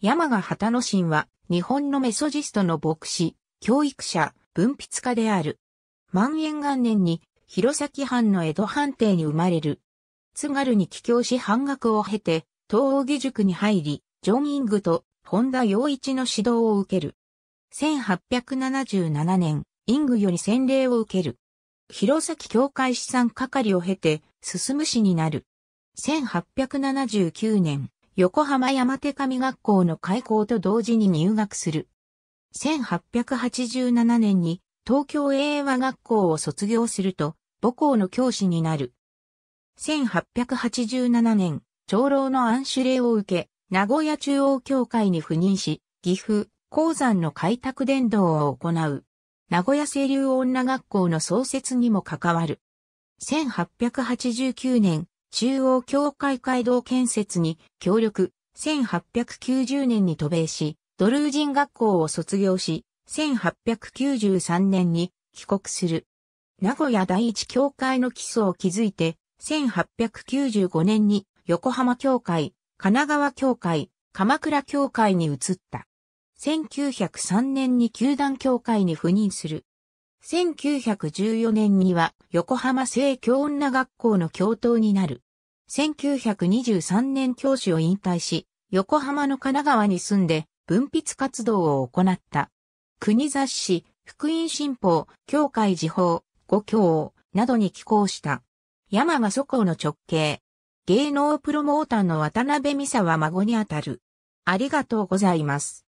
山賀旗野神は、日本のメソジストの牧師、教育者、文筆家である。万延元年に、弘前藩の江戸藩邸に生まれる。津軽に帰郷し半学を経て、東欧義塾に入り、ジョン・イングと本田洋一の指導を受ける。1877年、イングより洗礼を受ける。弘前教会資産係を経て、進む市になる。1879年、横浜山手上学校の開校と同時に入学する。1887年に東京英和学校を卒業すると、母校の教師になる。1887年、長老の暗守令を受け、名古屋中央教会に赴任し、岐阜、鉱山の開拓伝道を行う。名古屋清流女学校の創設にも関わる。1889年、中央教会街道建設に協力、1890年に渡米し、ドルージン学校を卒業し、1893年に帰国する。名古屋第一教会の基礎を築いて、1895年に横浜教会、神奈川教会、鎌倉教会に移った。1903年に球団教会に赴任する。1914年には横浜聖教女学校の教頭になる。1923年教師を引退し、横浜の神奈川に住んで文筆活動を行った。国雑誌、福音新報、教会時報、五教などに寄稿した。山が祖校の直系。芸能プロモーターの渡辺美沙は孫にあたる。ありがとうございます。